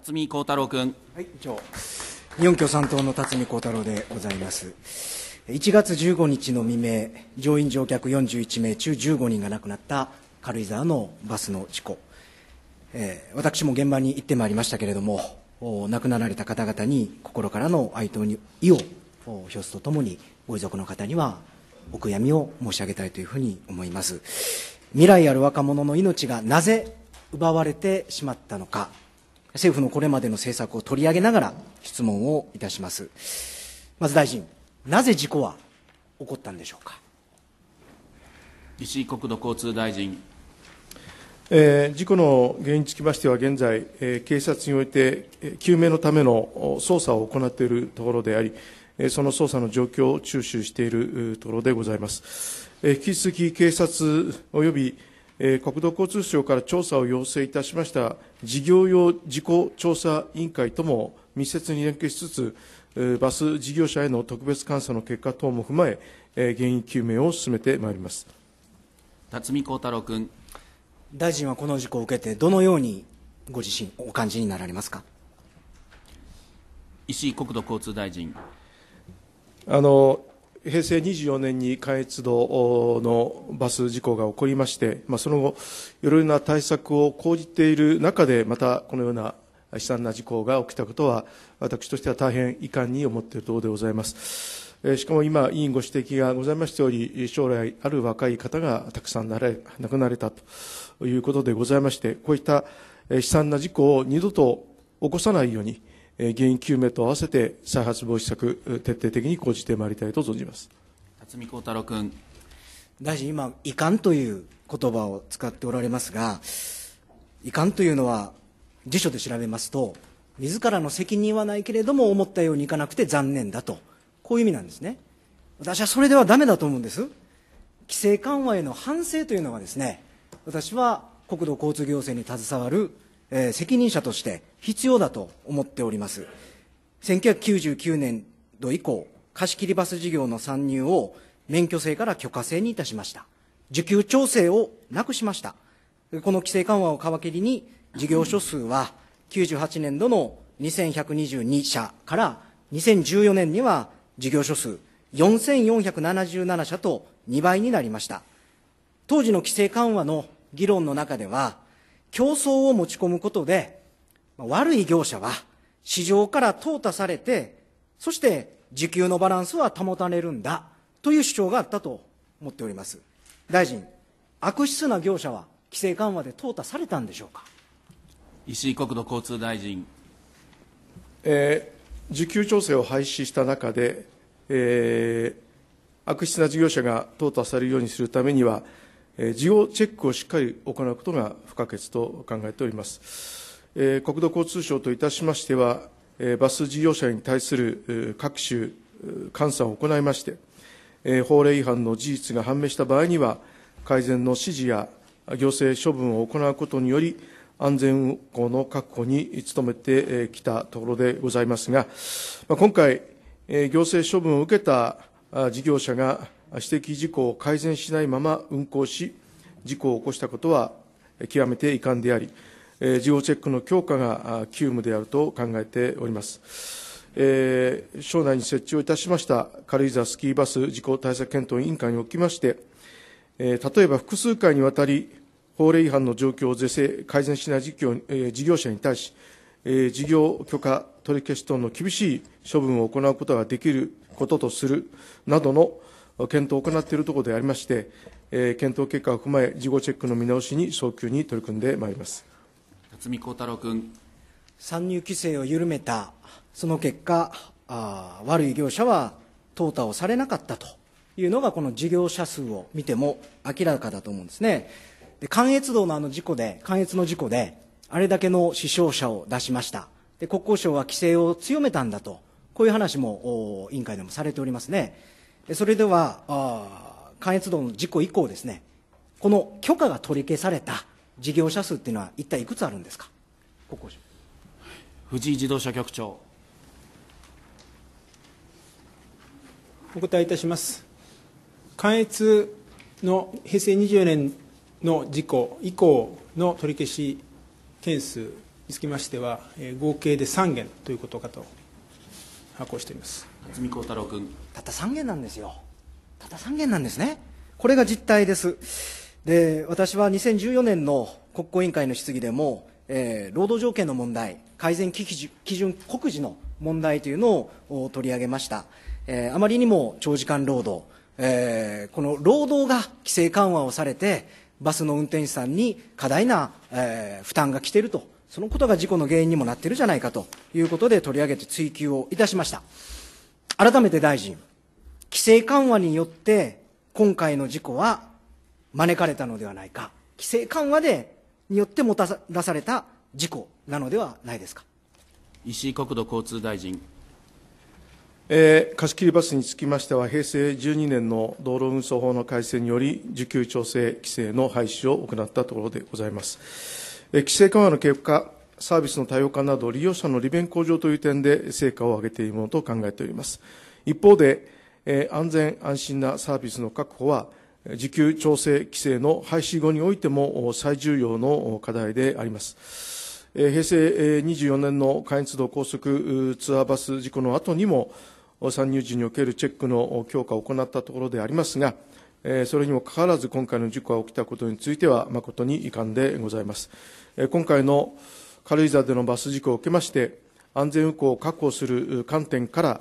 辰巳幸太郎君。はい、以上。日本共産党の辰巳幸太郎でございます。1月15日の未明、乗員乗客41名中15人が亡くなった軽井沢のバスの事故。えー、私も現場に行ってまいりましたけれども、亡くなられた方々に心からの哀悼に意を表すとともに、ご遺族の方にはお悔やみを申し上げたいというふうに思います。未来ある若者の命がなぜ奪われてしまったのか。政府のこれまでの政策を取り上げながら質問をいたします。まず大臣、なぜ事故は起こったんでしょうか。石井国土交通大臣。えー、事故の原因につきましては現在、えー、警察において、えー、究明のための捜査を行っているところであり、えー、その捜査の状況を注視しているところでございます。えー、引き続き警察及びえ国土交通省から調査を要請いたしました事業用事故調査委員会とも密接に連携しつつ、えバス事業者への特別監査の結果等も踏まえ、え原因究明を進めてまいります辰巳幸太郎君。大臣はこの事故を受けて、どのようにご自身、お感じになられますか石井国土交通大臣。あの平成24年に関越道のバス事故が起こりまして、まあ、その後、いろいろな対策を講じている中で、またこのような悲惨な事故が起きたことは、私としては大変遺憾に思っているところでございます。えしかも今、委員ご指摘がございましており、将来ある若い方がたくさんなれ亡くなれたということでございまして、こういった悲惨な事故を二度と起こさないように、原因究明と合わせて再発防止策、徹底的に講じてまいりたいと存じます辰巳幸太郎君。大臣、今、遺憾という言葉を使っておられますが、遺憾というのは、辞書で調べますと、自らの責任はないけれども、思ったようにいかなくて残念だと、こういう意味なんですね。私はそれではだめだと思うんです。規制緩和への反省というのはですね、私は国土交通行政に携わるえー、責任者として必要だと思っております。1999年度以降、貸切バス事業の参入を免許制から許可制にいたしました。受給調整をなくしました。この規制緩和を皮切りに、事業所数は98年度の2122社から2014年には事業所数4477社と2倍になりました。当時の規制緩和の議論の中では、競争を持ち込むことで、悪い業者は市場から淘汰されて、そして時給のバランスは保たれるんだという主張があったと思っております。大臣、悪質な業者は規制緩和で淘汰されたんでしょうか。石井国土交通大臣。えー、時給調整を廃止した中で、えー、悪質な事業者が淘汰されるようにするためには、事後チェックをしっかり行うことが不可欠と考えております。国土交通省といたしましては、バス事業者に対する各種監査を行いまして、法令違反の事実が判明した場合には、改善の指示や行政処分を行うことにより、安全運行の確保に努めてきたところでございますが、今回、行政処分を受けた事業者が指摘事項を改善しないまま運行し、事故を起こしたことは極めて遺憾であり、事後チェックの強化が急務であると考えております。えー、省内に設置をいたしました軽井沢スキーバス事故対策検討委員会におきまして、えー、例えば複数回にわたり、法令違反の状況を是正、改善しない事業,、えー、事業者に対し、えー、事業許可取り消し等の厳しい処分を行うことができることとするなどの検討を行っているところでありまして、え検討結果を踏まえ、事後チェックの見直しに早急に取り組んでまいります辰巳幸太郎君。参入規制を緩めた、その結果、あ悪い業者は淘汰をされなかったというのが、この事業者数を見ても明らかだと思うんですね。で関越道のあの事故で、関越の事故で、あれだけの死傷者を出しました。で国交省は規制を強めたんだと、こういう話も委員会でもされておりますね。それでは関越道の事故以降ですねこの許可が取り消された事業者数っていうのは一体いくつあるんですか国交省藤井自動車局長お答えいたします関越の平成24年の事故以降の取り消し件数につきましては、合計で3件ということかと発行しています渥美幸太郎君たった3件なんですよたった3件なんですねこれが実態ですで私は2014年の国交委員会の質疑でも、えー、労働条件の問題改善基準告示の問題というのを取り上げました、えー、あまりにも長時間労働、えー、この労働が規制緩和をされてバスの運転手さんに過大な、えー、負担が来ているとそのことが事故の原因にもなっているじゃないかということで取り上げて追及をいたしました。改めて大臣、規制緩和によって今回の事故は招かれたのではないか。規制緩和でによってもたらされた事故なのではないですか。石井国土交通大臣。えー、貸し切りバスにつきましては、平成12年の道路運送法の改正により、需給調整規制の廃止を行ったところでございます。規制緩和の結果、サービスの多様化など利用者の利便向上という点で成果を上げているものと考えております。一方で、安全安心なサービスの確保は、時給調整規制の廃止後においても最重要の課題であります。平成24年の関越道高速ツアーバス事故の後にも、参入時におけるチェックの強化を行ったところでありますが、それにもかかわらず今回の事故が起きたことについては誠に遺憾でございます。今回の軽井沢でのバス事故を受けまして、安全運行を確保する観点か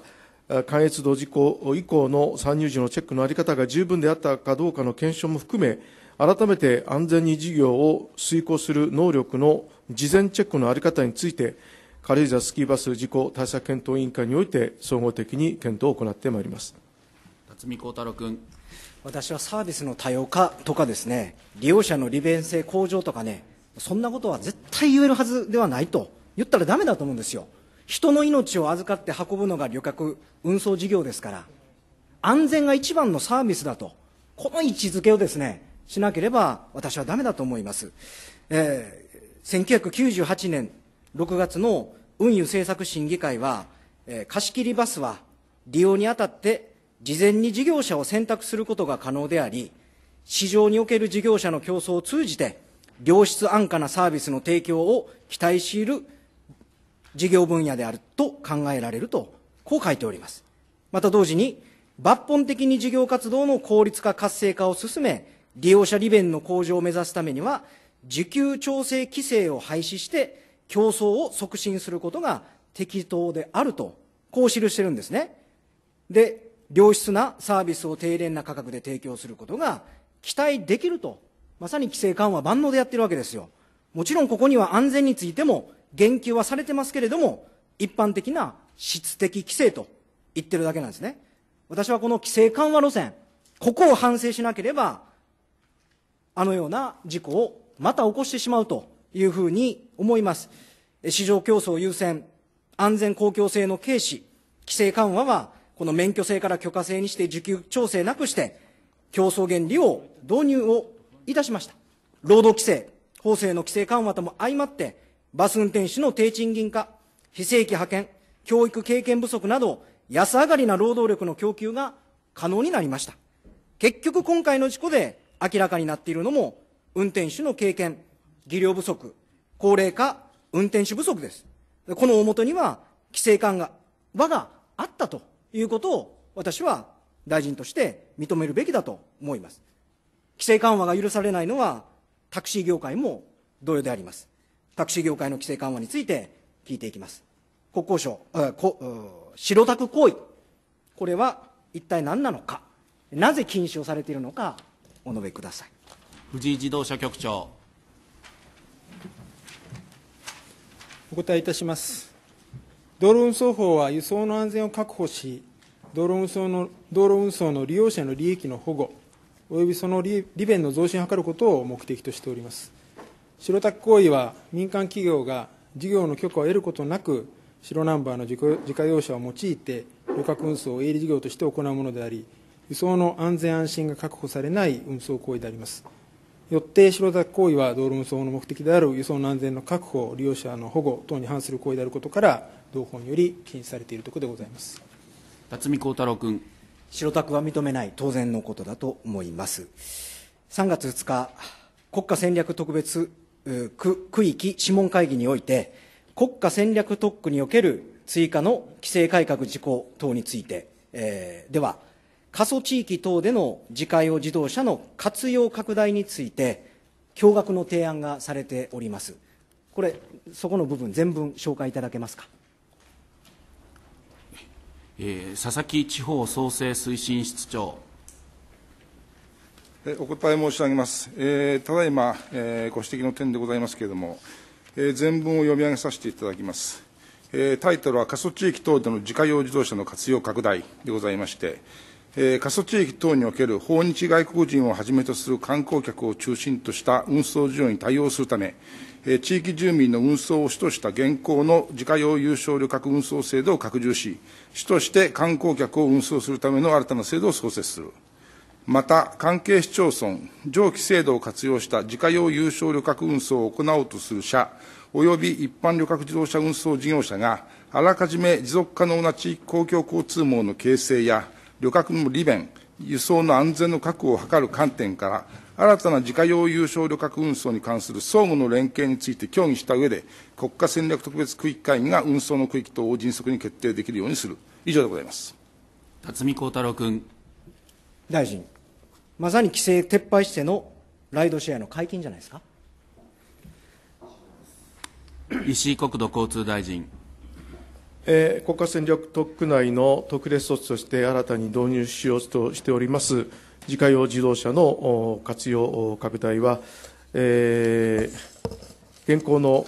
ら、関越道事故以降の参入時のチェックの在り方が十分であったかどうかの検証も含め、改めて安全に事業を遂行する能力の事前チェックの在り方について、軽井沢スキーバス事故対策検討委員会において、総合的に検討を行ってまいります。辰巳幸太郎君。私はサービスの多様化とかですね利用者の利便性向上とかねそんなことは絶対言えるはずではないと言ったらダメだと思うんですよ人の命を預かって運ぶのが旅客運送事業ですから安全が一番のサービスだとこの位置づけをですねしなければ私はダメだと思います、えー、1998年6月の運輸政策審議会は、えー、貸し切りバスは利用にあたって事前に事業者を選択することが可能であり、市場における事業者の競争を通じて、良質安価なサービスの提供を期待しいる事業分野であると考えられると、こう書いております。また同時に、抜本的に事業活動の効率化活性化を進め、利用者利便の向上を目指すためには、需給調整規制を廃止して、競争を促進することが適当であると、こう記してるんですね。で、良質なサービスを低廉な価格で提供することが期待できるとまさに規制緩和万能でやってるわけですよもちろんここには安全についても言及はされてますけれども一般的な質的規制と言ってるだけなんですね私はこの規制緩和路線ここを反省しなければあのような事故をまた起こしてしまうというふうに思います市場競争優先安全公共性の軽視規制緩和はこの免許制から許可制にして受給調整なくして、競争原理を導入をいたしました。労働規制、法制の規制緩和とも相まって、バス運転手の低賃金化、非正規派遣、教育経験不足など、安上がりな労働力の供給が可能になりました。結局今回の事故で明らかになっているのも、運転手の経験、技量不足、高齢化、運転手不足です。この大元には規制緩和があったということを私は大臣として認めるべきだと思います。規制緩和が許されないのはタクシー業界も同様であります。タクシー業界の規制緩和について聞いていきます。国交省、えこ白タク行為、これは一体何なのか、なぜ禁止をされているのか、お述べください。藤井自動車局長。お答えいたします。道路運送法は輸送の安全を確保し道路運送の道路運送の利用者の利益の保護およびその利便の増進を図ることを目的としております白タク行為は民間企業が事業の許可を得ることなく白ナンバーの自家用車を用いて旅客運送を営利事業として行うものであり輸送の安全安心が確保されない運送行為でありますよって白タク行為は道路運送の目的である輸送の安全の確保利用者の保護等に反する行為であることから同法により禁止されているところでございます辰巳幸太郎君白タクは認めない当然のことだと思います3月2日国家戦略特別区域諮問会議において国家戦略特区における追加の規制改革事項等について、えー、では過疎地域等での自家用自動車の活用拡大について驚愕の提案がされておりますこれそこの部分全文紹介いただけますかえー、佐々木地方創生推進室長。お答え申し上げます。えー、ただいま、えー、ご指摘の点でございますけれども、えー、全文を読み上げさせていただきます。えー、タイトルは、過疎地域等での自家用自動車の活用拡大でございまして、過疎地域等における訪日外国人をはじめとする観光客を中心とした運送需要に対応するため、地域住民の運送を主とした現行の自家用有償旅客運送制度を拡充し、主として観光客を運送するための新たな制度を創設する。また、関係市町村、上記制度を活用した自家用有償旅客運送を行おうとする社、よび一般旅客自動車運送事業者が、あらかじめ持続可能な地域公共交通網の形成や、旅客の利便、輸送の安全の確保を図る観点から、新たな自家用有償旅客運送に関する相互の連携について協議した上で、国家戦略特別区域会議が運送の区域等を迅速に決定できるようにする。以上でございます。辰巳幸太郎君。大臣、まさに規制撤廃してのライドシェアの解禁じゃないですか。石井国土交通大臣。えー、国家戦略特区内の特例措置として新たに導入しようとしております自家用自動車の活用拡大は、えー、現行の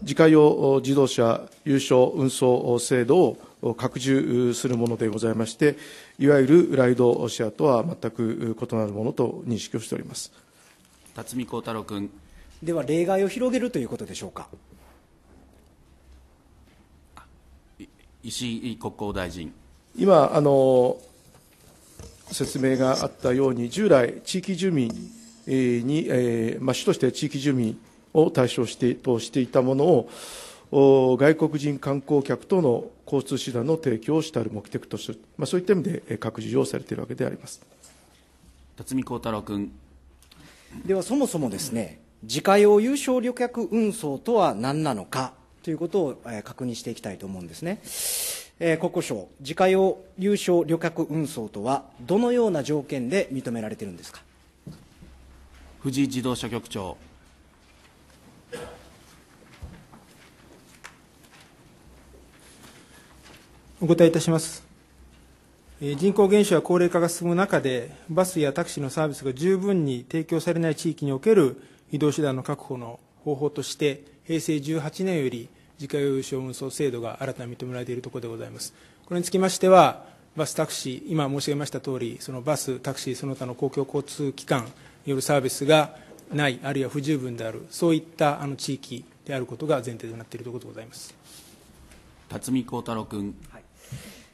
自家用自動車有償運送制度を拡充するものでございまして、いわゆるライドシェアとは全く異なるものと認識をしております辰巳幸太郎君。では、例外を広げるということでしょうか。石井国交大臣。今あの説明があったように、従来、地域住民に、えーまあ、主として地域住民を対象してとしていたものを、外国人観光客との交通手段の提供をしたる目的とする、まあ、そういった意味で拡充をされているわけであります辰巳幸太郎君。では、そもそもですね、自家用有償旅客運送とは何なのかということを、え確認していきたいと思うんですね、え国交省自家用有償旅客運送とはどのような条件で認められているんですか藤井自動車局長お答えいたします人口減少や高齢化が進む中で、バスやタクシーのサービスが十分に提供されない地域における移動手段の確保の方法として、平成18年より自家用車運送制度が新たに認められているところでございます。これにつきましては、バスタクシー、今申し上げましたとおり、そのバス、タクシー、その他の公共交通機関によるサービスがない、あるいは不十分である、そういったあの地域であることが前提となっているところでございます。辰巳幸太郎君、はい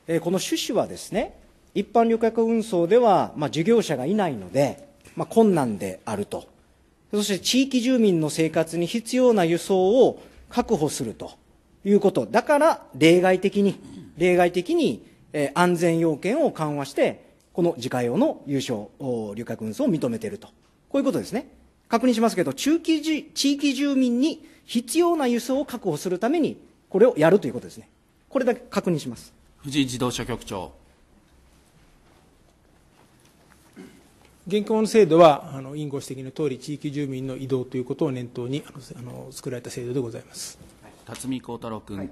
えー、この趣旨はですね、一般旅客運送では、まあ、事業者がいないので、まあ、困難であると、そして地域住民の生活に必要な輸送を確保するということ。だから、例外的に、例外的に、えー、安全要件を緩和して、この自家用の優勝、旅客運送を認めていると。こういうことですね。確認しますけど、中期地域住民に必要な輸送を確保するために、これをやるということですね。これだけ確認します。藤井自動車局長。現行の制度は、あの委員ご指摘のとおり、地域住民の移動ということを念頭にあの作られた制度でございます辰巳幸太郎君、はい、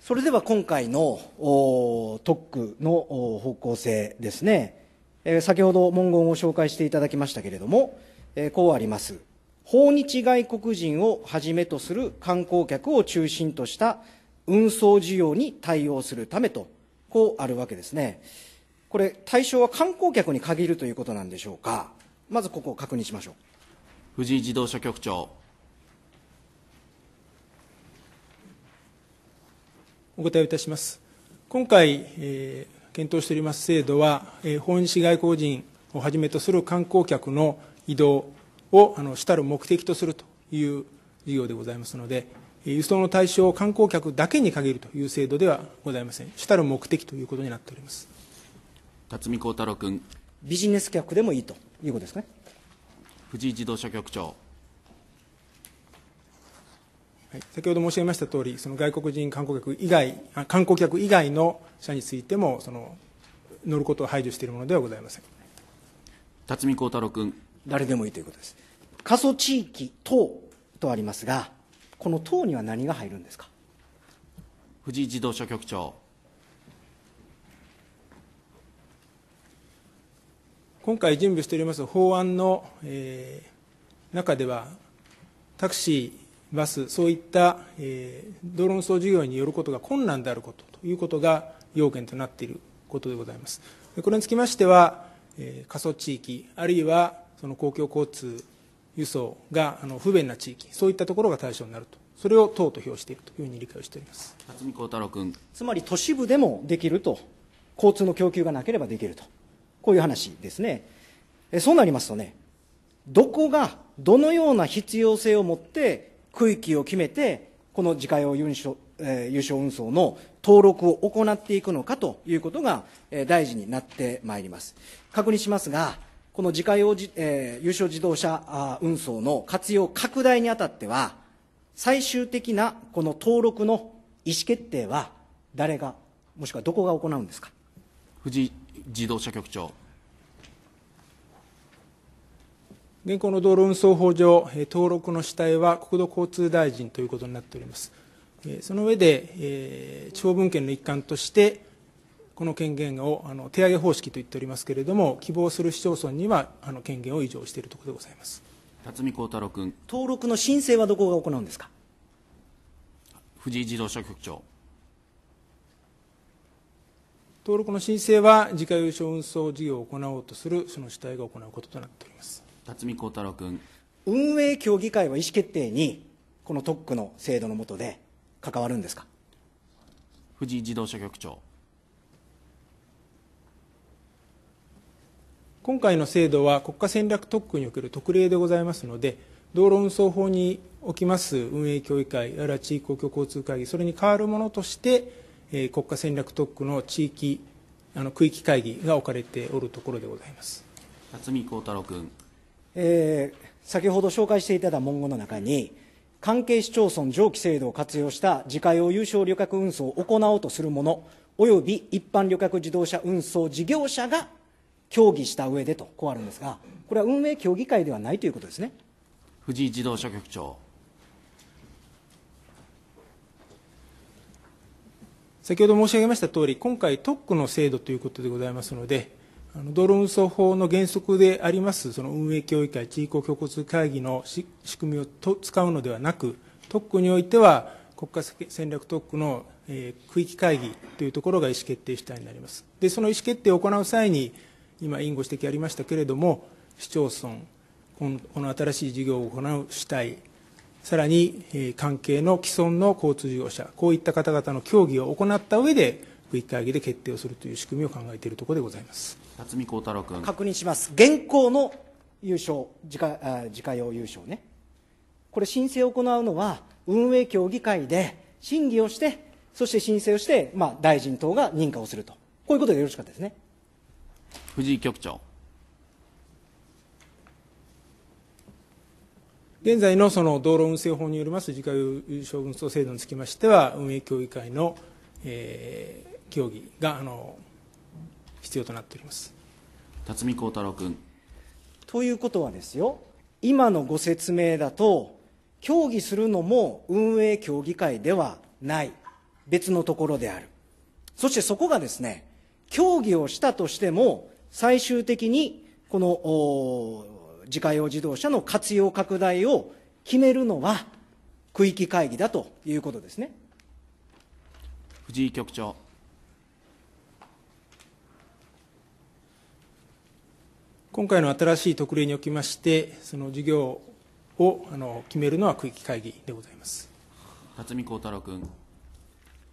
それでは今回のお特区のお方向性ですね、えー、先ほど文言を紹介していただきましたけれども、えー、こうあります、訪日外国人をはじめとする観光客を中心とした運送需要に対応するためと、こうあるわけですね。これ、対象は観光客に限るということなんでしょうか、まずここを確認しましょう藤井自動車局長。お答えいたします。今回、えー、検討しております制度は、えー、訪日外国人をはじめとする観光客の移動をあの主たる目的とするという事業でございますので、輸送の対象を観光客だけに限るという制度ではございません。主たる目的ということになっております。辰巳幸太郎君。ビジネス客でもいいということですね。藤井自動車局長。はい、先ほど申し上げました通り、その外国人観光客以外、観光客以外の車についても、その乗ることを排除しているものではございません。辰巳幸太郎君。誰でもいいということです。過疎地域等とありますが、この等には何が入るんですか。藤井自動車局長。今回準備しております法案の、えー、中では、タクシー、バス、そういった、えー、道路運送事業によることが困難であることということが要件となっていることでございます。これにつきましては、えー、過疎地域、あるいはその公共交通輸送があの不便な地域、そういったところが対象になると。それを党と評しているというふうに理解をしております辰巳孝太郎君つまり都市部でもできると交通の供給がなければできるとこういう話ですね。そうなりますとね、どこがどのような必要性を持って区域を決めて、この自家用優勝,、え運送の登録を行っていくのかということが、え大事になってまいります。確認しますが、この自家用、え優勝自動車運送の活用拡大にあたっては、最終的なこの登録の意思決定は誰が、もしくはどこが行うんですか。藤井自動車局長。現行の道路運送法上、登録の主体は国土交通大臣ということになっております。その上で、え地方分権の一環として、この権限をあの手上げ方式と言っておりますけれども、希望する市町村にはあの権限を委譲しているところでございます辰巳幸太郎君。登録の申請はどこが行うんですか藤井自動車局長。登録の申請は自家用車運送事業を行おうとするその主体が行うこととなっております辰巳幸太郎君運営協議会は意思決定にこの特区の制度の下で関わるんですか藤井自動車局長今回の制度は国家戦略特区における特例でございますので道路運送法におきます運営協議会いら地域公共交通会議それに代わるものとしてえ国家戦略特区の地域あの区域会議が置かれておるところでございます辰巳幸太郎君、えー、先ほど紹介していただいた文言の中に関係市町村上記制度を活用した自家用有償旅客運送を行おうとする者および一般旅客自動車運送事業者が協議した上でとこうあるんですがこれは運営協議会ではないということですね藤井自動車局長先ほど申し上げました通り、今回、特区の制度ということでございますので、あの道路運送法の原則であります、その運営協議会、地域公共交通会議の仕組みをと使うのではなく、特区においては、国家戦略特区の、えー、区域会議というところが意思決定主体になります。で、その意思決定を行う際に、今、委員ご指摘ありましたけれども、市町村、この新しい事業を行う主体、さらに関係の既存の交通事業者、こういった方々の協議を行った上で、区域会議で決定をするという仕組みを考えているところでございます辰巳幸太郎君。確認します、現行の優勝、自家あ自家用優勝ね、これ、申請を行うのは、運営協議会で審議をして、そして申請をして、まあ、大臣等が認可をすると、こういうことでよろしかったですね。藤井局長現在のその道路運正法によります自家用将軍操制度につきましては、運営協議会の、えー、協議があの必要となっております辰巳幸太郎君。ということはですよ、今のご説明だと、協議するのも運営協議会ではない、別のところである、そしてそこがですね、協議をしたとしても、最終的にこの自家用自動車の活用拡大を決めるのは区域会議だということですね藤井局長。今回の新しい特例におきまして、その事業をあの決めるのは区域会議でございます辰巳幸太郎君。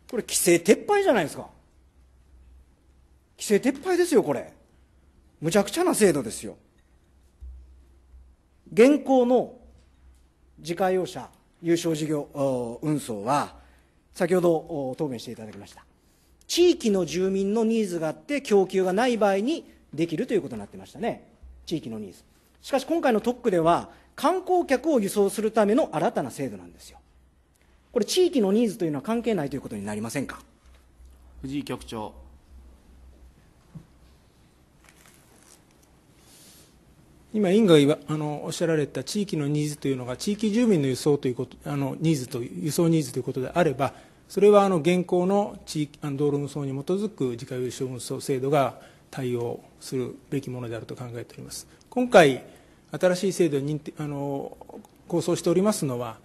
これ、規制撤廃じゃないですか、規制撤廃ですよ、これ、むちゃくちゃな制度ですよ。現行の自家用車優勝事業運送は先ほど答弁していただきました地域の住民のニーズがあって供給がない場合にできるということになってましたね地域のニーズしかし今回の特区では観光客を輸送するための新たな制度なんですよこれ地域のニーズというのは関係ないということになりませんか藤井局長今、委員があのおっしゃられた地域のニーズというのが、地域住民の輸送ということあのニーズと輸送ニーズということであれば、それはあの現行の地域道路運送に基づく自家用車運送制度が対応するべきものであると考えております。今回新しい制度にあの構想しておりますのは、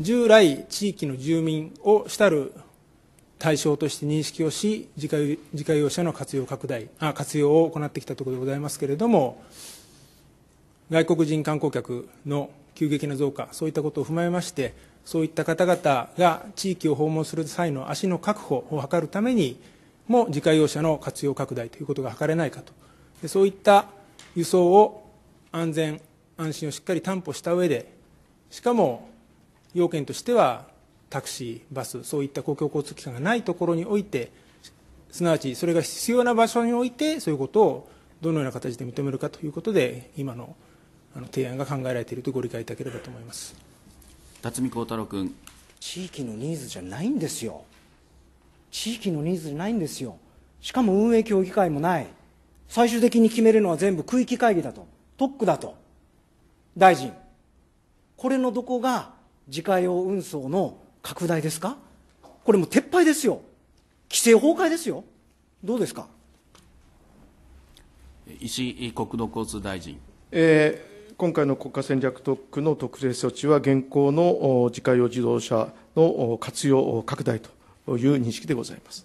従来、地域の住民を主たる対象として認識をし、自家自家用車の活用拡大あ、活用を行ってきたところでございますけれども、外国人観光客の急激な増加、そういったことを踏まえまして、そういった方々が地域を訪問する際の足の確保を図るためにも、自家用車の活用拡大ということが図れないかと、でそういった輸送を安全、安心をしっかり担保した上で、しかも要件としては、タクシー、バス、そういった公共交通機関がないところにおいて、すなわちそれが必要な場所において、そういうことをどのような形で認めるかということで、今のあの提案が考えられているとご理解いただければと思います辰巳幸太郎君地域のニーズじゃないんですよ地域のニーズじゃないんですよしかも運営協議会もない最終的に決めるのは全部区域会議だと特区だと大臣これのどこが自家用運送の拡大ですかこれも撤廃ですよ規制崩壊ですよどうですか石井国土交通大臣、えー今回の国家戦略特区の特例措置は、現行の自家用自動車の活用拡大という認識でございます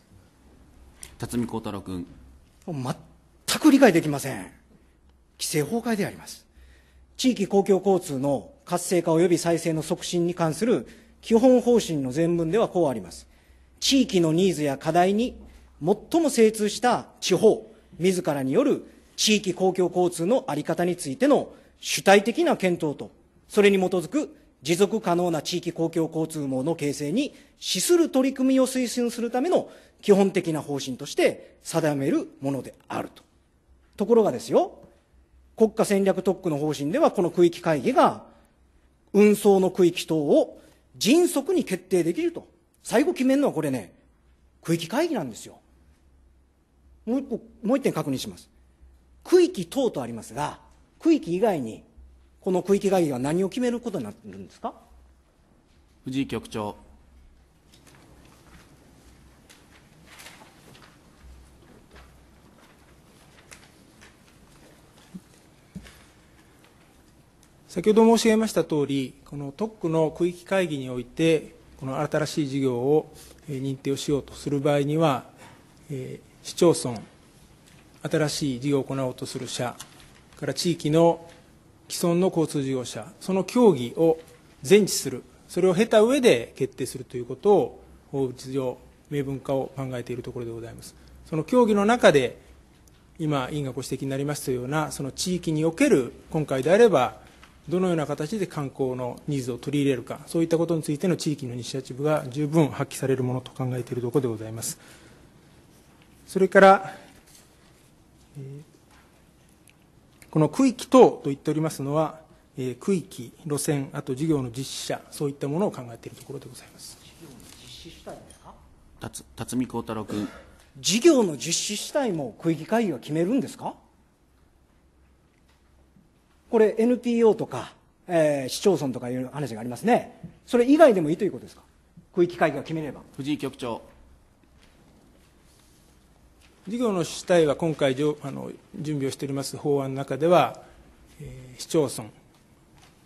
辰巳幸太郎君。全く理解できません、規制崩壊であります。地域公共交通の活性化及び再生の促進に関する基本方針の前文ではこうあります。地域のニーズや課題に最も精通した地方、自らによる地域公共交通の在り方についての主体的な検討と、それに基づく持続可能な地域公共交通網の形成に資する取り組みを推進するための基本的な方針として定めるものであると。ところがですよ、国家戦略特区の方針ではこの区域会議が運送の区域等を迅速に決定できると。最後決めるのはこれね、区域会議なんですよ。もう一個、もう一点確認します。区域等とありますが、区域以外に、この区域会議は何を決めることになってるんですか藤井局長。先ほど申し上げましたとおり、この特区の区域会議において、この新しい事業を認定をしようとする場合には、市町村、新しい事業を行おうとする社、から地域の既存の交通事業者、その協議を前置する、それを経た上で決定するということを、法律上、明文化を考えているところでございます。その協議の中で、今、委員がご指摘になりましたような、その地域における、今回であれば、どのような形で観光のニーズを取り入れるか、そういったことについての地域のイニシアチブが十分発揮されるものと考えているところでございます。それから、えーこの区域等と言っておりますのは、えー、区域、路線、あと事業の実施者、そういったものを考えているところでございます。事業の実施主体ですか辰辰巳幸太郎君。事業の実施主体も区域会議は決めるんですかこれ NPO とか、えー、市町村とかいう話がありますね。それ以外でもいいということですか区域会議が決めれば。藤井局長。事業の主体は今回あの準備をしております法案の中では、えー、市町村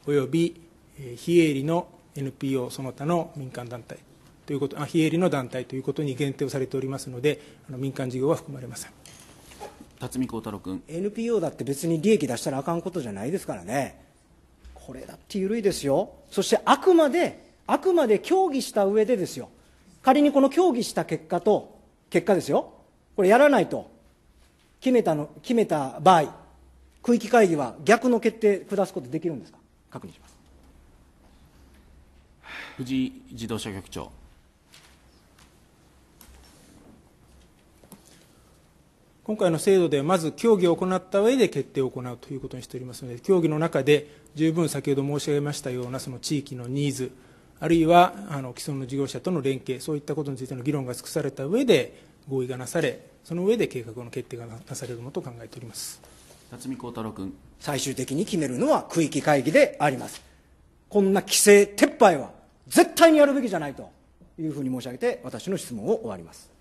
および、えー、非営利の NPO その他の民間団体ということあ非営利の団体ということに限定をされておりますのであの民間事業は含まれません辰巳幸太郎君 NPO だって別に利益出したらあかんことじゃないですからねこれだって緩いですよそしてあくまであくまで協議した上でですよ仮にこの協議した結果と結果ですよこれやらないと決めたの決めた場合、区域会議は逆の決定下すことできるんですか、確認します藤井自動車局長。今回の制度でまず協議を行った上で決定を行うということにしておりますので、協議の中で十分先ほど申し上げましたようなその地域のニーズ、あるいはあの既存の事業者との連携、そういったことについての議論が尽くされた上で、合意がなされ、その上で計画の決定がなされるものと考えております辰巳幸太郎君、最終的に決めるのは区域会議であります、こんな規制撤廃は絶対にやるべきじゃないというふうに申し上げて、私の質問を終わります。